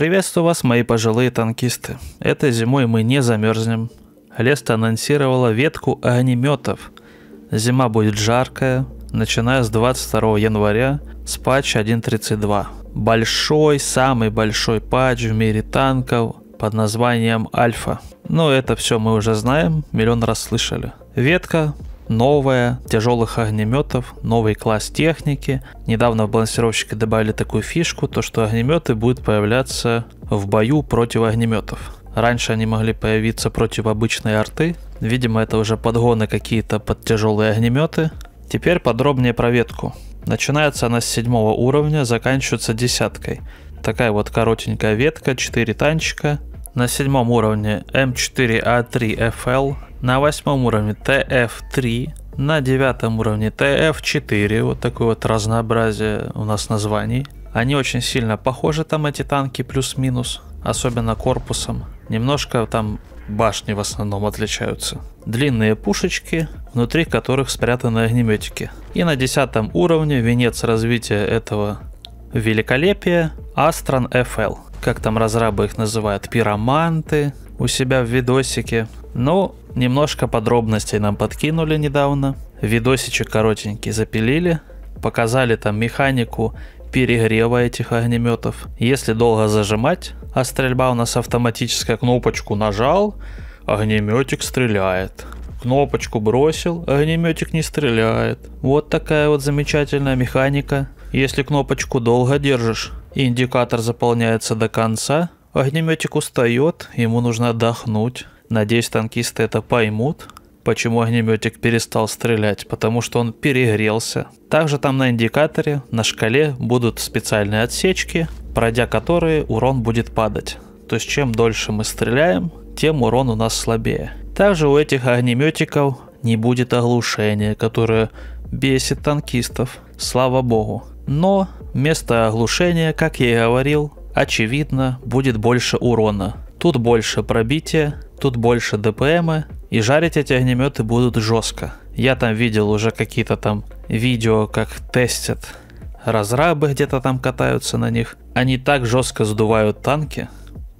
Приветствую вас, мои пожилые танкисты. Этой зимой мы не замерзнем. Леста анонсировала ветку аниметов. Зима будет жаркая, начиная с 22 января с патча 1.32. Большой, самый большой патч в мире танков под названием Альфа. Но ну, это все мы уже знаем, миллион раз слышали. Ветка новое, тяжелых огнеметов, новый класс техники. Недавно в балансировщике добавили такую фишку, то что огнеметы будут появляться в бою против огнеметов. Раньше они могли появиться против обычной арты. Видимо, это уже подгоны какие-то под тяжелые огнеметы. Теперь подробнее про ветку. Начинается она с седьмого уровня, заканчивается десяткой. Такая вот коротенькая ветка, 4 танчика, на седьмом уровне м эм 4 а 3 fl на восьмом уровне TF3, на девятом уровне TF4, вот такое вот разнообразие у нас названий. Они очень сильно похожи там эти танки плюс-минус, особенно корпусом. Немножко там башни в основном отличаются. Длинные пушечки, внутри которых спрятаны огнеметики. И на десятом уровне венец развития этого великолепия Астрон FL как там разрабы их называют, пироманты у себя в видосике. Ну, немножко подробностей нам подкинули недавно. Видосичек коротенький запилили, показали там механику перегрева этих огнеметов. Если долго зажимать, а стрельба у нас автоматическая, кнопочку нажал, огнеметик стреляет. Кнопочку бросил, огнеметик не стреляет. Вот такая вот замечательная механика если кнопочку долго держишь и индикатор заполняется до конца, огнеметик устает, ему нужно отдохнуть. Надеюсь, танкисты это поймут. Почему огнеметик перестал стрелять? Потому что он перегрелся. Также там на индикаторе, на шкале будут специальные отсечки, пройдя которые урон будет падать. То есть чем дольше мы стреляем, тем урон у нас слабее. Также у этих огнеметиков не будет оглушения, которое бесит танкистов. Слава богу но место оглушения, как я и говорил, очевидно, будет больше урона. Тут больше пробития, тут больше ДПМы, и жарить эти огнеметы будут жестко. Я там видел уже какие-то там видео, как тестят разрабы где-то там катаются на них. Они так жестко сдувают танки,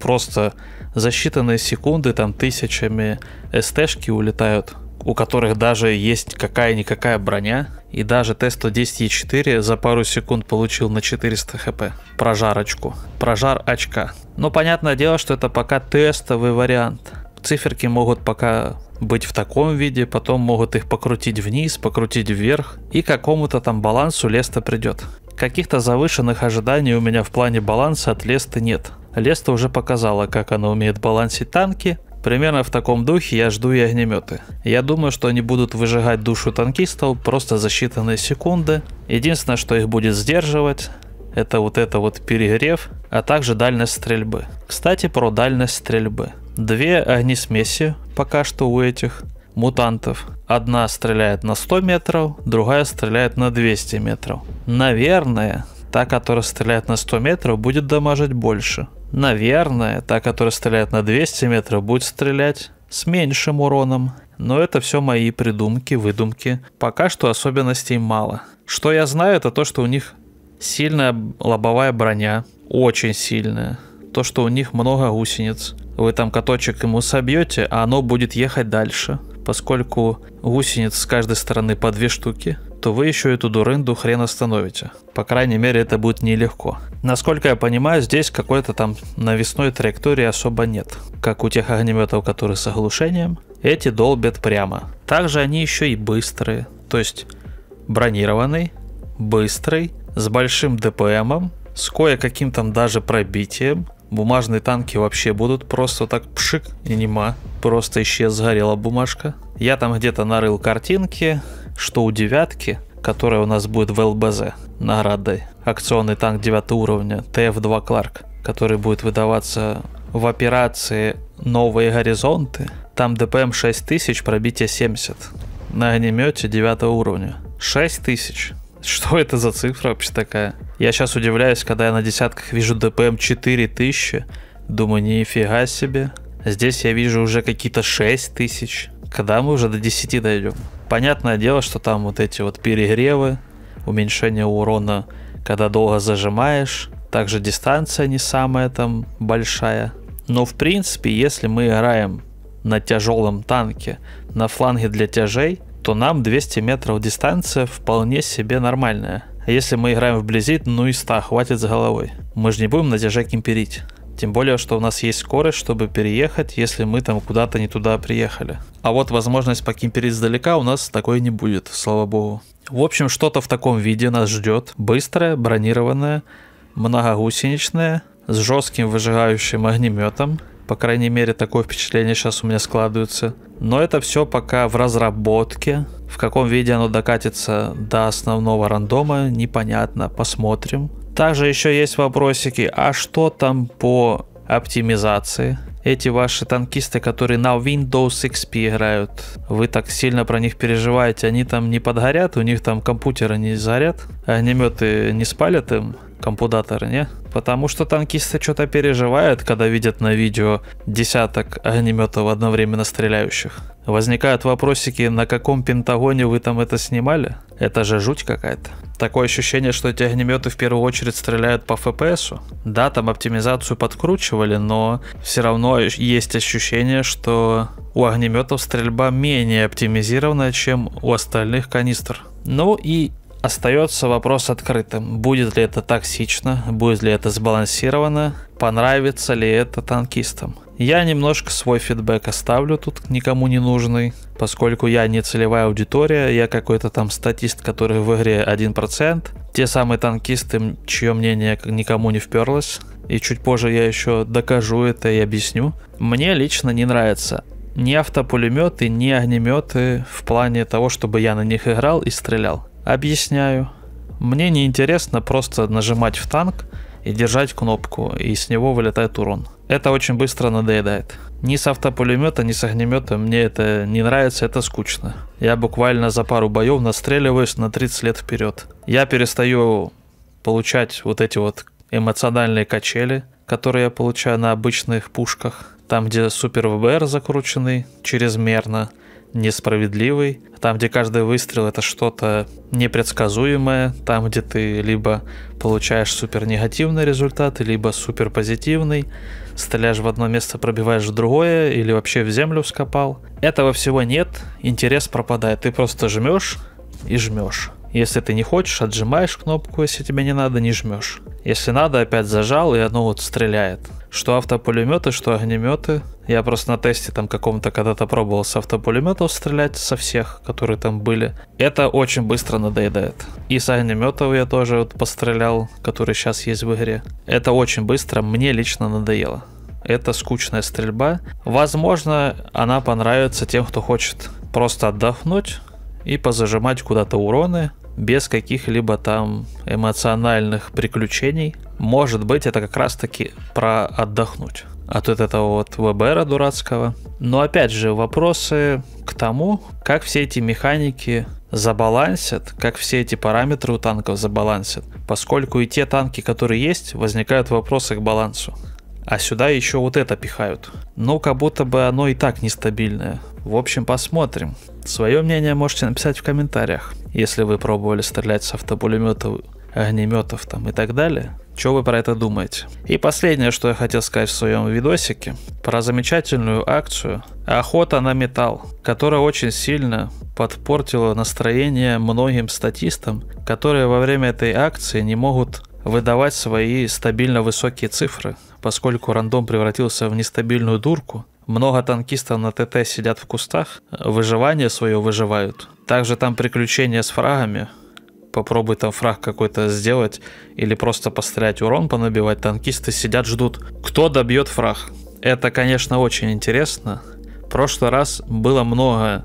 просто за считанные секунды там тысячами СТшки улетают у которых даже есть какая-никакая броня, и даже Т-110Е4 за пару секунд получил на 400 хп прожарочку, прожар очка. Но понятное дело, что это пока тестовый вариант. Циферки могут пока быть в таком виде, потом могут их покрутить вниз, покрутить вверх, и какому-то там балансу Леста придет. Каких-то завышенных ожиданий у меня в плане баланса от Леста нет. Леста уже показала, как она умеет балансить танки, Примерно в таком духе я жду и огнеметы. Я думаю, что они будут выжигать душу танкистов просто за считанные секунды. Единственное, что их будет сдерживать, это вот это вот перегрев, а также дальность стрельбы. Кстати, про дальность стрельбы. Две огнесмеси пока что у этих мутантов. Одна стреляет на 100 метров, другая стреляет на 200 метров. Наверное, та, которая стреляет на 100 метров, будет дамажить больше. Наверное, та, которая стреляет на 200 метров, будет стрелять с меньшим уроном. Но это все мои придумки, выдумки. Пока что особенностей мало. Что я знаю, это то, что у них сильная лобовая броня. Очень сильная. То, что у них много гусениц. Вы там каточек ему собьете, а оно будет ехать дальше. Поскольку гусениц с каждой стороны по две штуки – то вы еще эту дурынду хрен остановите. По крайней мере, это будет нелегко. Насколько я понимаю, здесь какой-то там навесной траектории особо нет. Как у тех огнеметов, которые с оглушением, эти долбят прямо. Также они еще и быстрые, то есть бронированный, быстрый, с большим ДПМом, с кое-каким там даже пробитием. Бумажные танки вообще будут просто так пшик и нема. Просто исчез, сгорела бумажка. Я там где-то нарыл картинки, что у девятки, которая у нас будет в ЛБЗ наградой. Акционный танк 9 уровня ТФ-2 Кларк, который будет выдаваться в операции «Новые горизонты». Там ДПМ 6000, пробитие 70. На огнемете 9 уровня. 6000. Что это за цифра вообще такая? Я сейчас удивляюсь, когда я на десятках вижу ДПМ 4000. Думаю, нифига себе. Здесь я вижу уже какие-то 6000. Когда мы уже до 10 дойдем? Понятное дело, что там вот эти вот перегревы, уменьшение урона, когда долго зажимаешь, также дистанция не самая там большая. Но в принципе, если мы играем на тяжелом танке на фланге для тяжей, то нам 200 метров дистанция вполне себе нормальная. А если мы играем вблизи, ну и 100 хватит с головой. Мы же не будем на тяжей кемперить. Тем более, что у нас есть скорость, чтобы переехать, если мы там куда-то не туда приехали. А вот возможность покемперить издалека у нас такой не будет, слава богу. В общем, что-то в таком виде нас ждет. Быстрое, бронированное, многогусеничное, с жестким выжигающим огнеметом. По крайней мере, такое впечатление сейчас у меня складывается. Но это все пока в разработке. В каком виде оно докатится до основного рандома, непонятно. Посмотрим. Также еще есть вопросики, а что там по оптимизации? эти ваши танкисты, которые на Windows XP играют, вы так сильно про них переживаете, они там не подгорят, у них там компьютеры не сгорят, огнеметы не спалят им, компудаторы, не? Потому что танкисты что-то переживают, когда видят на видео десяток огнеметов одновременно стреляющих возникают вопросики, на каком Пентагоне вы там это снимали? Это же жуть какая-то. Такое ощущение, что эти огнеметы в первую очередь стреляют по FPS. Да, там оптимизацию подкручивали, но все равно есть ощущение, что у огнеметов стрельба менее оптимизированная, чем у остальных канистр. Ну и Остается вопрос открытым. Будет ли это токсично? Будет ли это сбалансировано? Понравится ли это танкистам? Я немножко свой фидбэк оставлю тут никому не нужный, поскольку я не целевая аудитория, я какой-то там статист, который в игре 1%, те самые танкисты, чье мнение никому не вперлось, и чуть позже я еще докажу это и объясню. Мне лично не нравится ни автопулеметы, ни огнеметы в плане того, чтобы я на них играл и стрелял. Объясняю. Мне не интересно просто нажимать в танк и держать кнопку, и с него вылетает урон это очень быстро надоедает. Ни с автопулемета, ни с огнемета мне это не нравится, это скучно. Я буквально за пару боев настреливаюсь на 30 лет вперед. Я перестаю получать вот эти вот эмоциональные качели, которые я получаю на обычных пушках. Там, где супер ВБР закрученный чрезмерно несправедливый, там, где каждый выстрел это что-то непредсказуемое, там, где ты либо получаешь супер негативный результат, либо супер позитивный, стреляешь в одно место, пробиваешь в другое, или вообще в землю вскопал. Этого всего нет, интерес пропадает, ты просто жмешь и жмешь. Если ты не хочешь, отжимаешь кнопку, если тебе не надо, не жмешь. Если надо, опять зажал, и оно вот стреляет что автопулеметы, что огнеметы. Я просто на тесте там каком-то когда-то пробовал с автопулеметов стрелять со всех, которые там были. Это очень быстро надоедает. И с огнеметов я тоже вот пострелял, который сейчас есть в игре. Это очень быстро, мне лично надоело. Это скучная стрельба. Возможно, она понравится тем, кто хочет просто отдохнуть и позажимать куда-то уроны, без каких-либо там эмоциональных приключений. Может быть, это как раз-таки про отдохнуть от этого вот ВБРа дурацкого. Но опять же, вопросы к тому, как все эти механики забалансят, как все эти параметры у танков забалансят, поскольку и те танки, которые есть, возникают вопросы к балансу а сюда еще вот это пихают. Ну, как будто бы оно и так нестабильное. В общем, посмотрим. Свое мнение можете написать в комментариях, если вы пробовали стрелять с автопулеметов, огнеметов там и так далее. Что вы про это думаете? И последнее, что я хотел сказать в своем видосике, про замечательную акцию «Охота на металл», которая очень сильно подпортила настроение многим статистам, которые во время этой акции не могут выдавать свои стабильно высокие цифры, поскольку рандом превратился в нестабильную дурку. Много танкистов на ТТ сидят в кустах, выживание свое выживают. Также там приключения с фрагами, попробуй там фраг какой-то сделать или просто пострелять урон, понабивать, танкисты сидят, ждут, кто добьет фраг. Это, конечно, очень интересно. В прошлый раз было много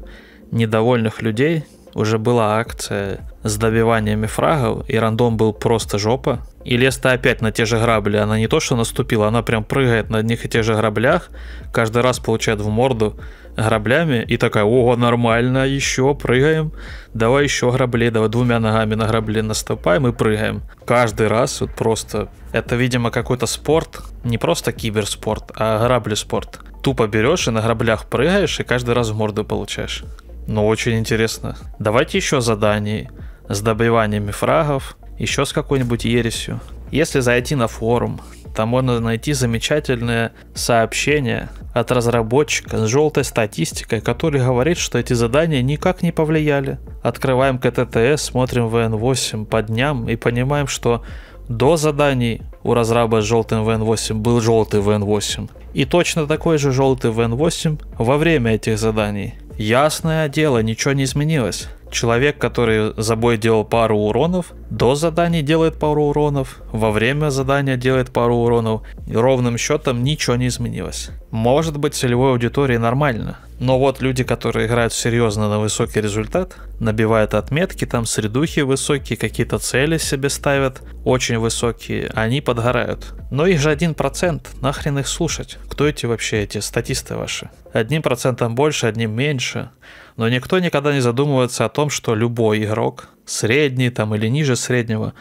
недовольных людей, уже была акция с добиваниями фрагов, и рандом был просто жопа. И Леста опять на те же грабли. Она не то что наступила, она прям прыгает на одних и тех же граблях, каждый раз получает в морду граблями, и такая, ого, нормально, еще прыгаем, давай еще грабли, давай двумя ногами на грабли наступаем и прыгаем. Каждый раз вот просто... Это, видимо, какой-то спорт, не просто киберспорт, а грабли спорт. Тупо берешь и на граблях прыгаешь, и каждый раз в морду получаешь. Ну, очень интересно. Давайте еще заданий с добиваниями фрагов, еще с какой-нибудь ересью. Если зайти на форум, там можно найти замечательное сообщение от разработчика с желтой статистикой, который говорит, что эти задания никак не повлияли. Открываем КТТС, смотрим ВН8 по дням и понимаем, что до заданий у разраба с желтым ВН8 был желтый ВН8. И точно такой же желтый ВН8 во время этих заданий. Ясное дело, ничего не изменилось. Человек, который за бой делал пару уронов, до заданий делает пару уронов, во время задания делает пару уронов, и ровным счетом ничего не изменилось. Может быть целевой аудитории нормально, но вот люди, которые играют серьезно на высокий результат, набивают отметки, там средухи высокие, какие-то цели себе ставят, очень высокие, они подгорают. Но их же один процент, нахрен их слушать? Кто эти вообще, эти статисты ваши? Одним процентом больше, одним меньше. Но никто никогда не задумывается о том, что любой игрок, средний там или ниже среднего,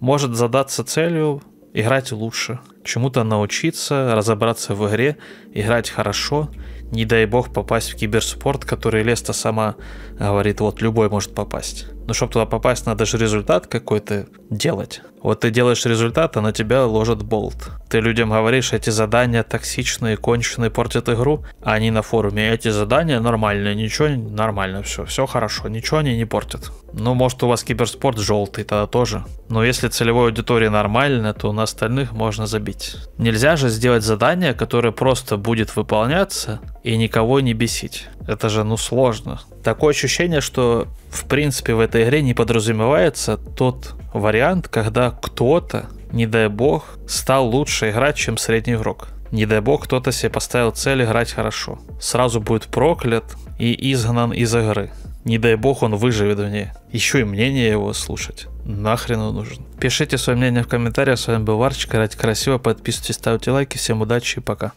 может задаться целью играть лучше, чему-то научиться, разобраться в игре, играть хорошо, не дай бог попасть в киберспорт, который Леста сама говорит, вот любой может попасть. Но ну, чтобы туда попасть, надо же результат какой-то делать. Вот ты делаешь результат, а на тебя ложат болт. Ты людям говоришь, эти задания токсичные, конченые, портят игру, а они на форуме. Эти задания нормальные, ничего нормально, все, все хорошо, ничего они не портят. Ну, может, у вас киберспорт желтый тогда тоже. Но если целевой аудитории нормально, то на остальных можно забить. Нельзя же сделать задание, которое просто будет выполняться и никого не бесить. Это же, ну, сложно. Такое ощущение, что в принципе, в этой игре не подразумевается тот вариант, когда кто-то, не дай бог, стал лучше играть, чем средний игрок. Не дай бог, кто-то себе поставил цель играть хорошо. Сразу будет проклят и изгнан из игры. Не дай бог он выживет в ней. Еще и мнение его слушать. Нахрен он нужен. Пишите свое мнение в комментариях. С вами был Варчик. Играть красиво. Подписывайтесь, ставьте лайки. Всем удачи и пока.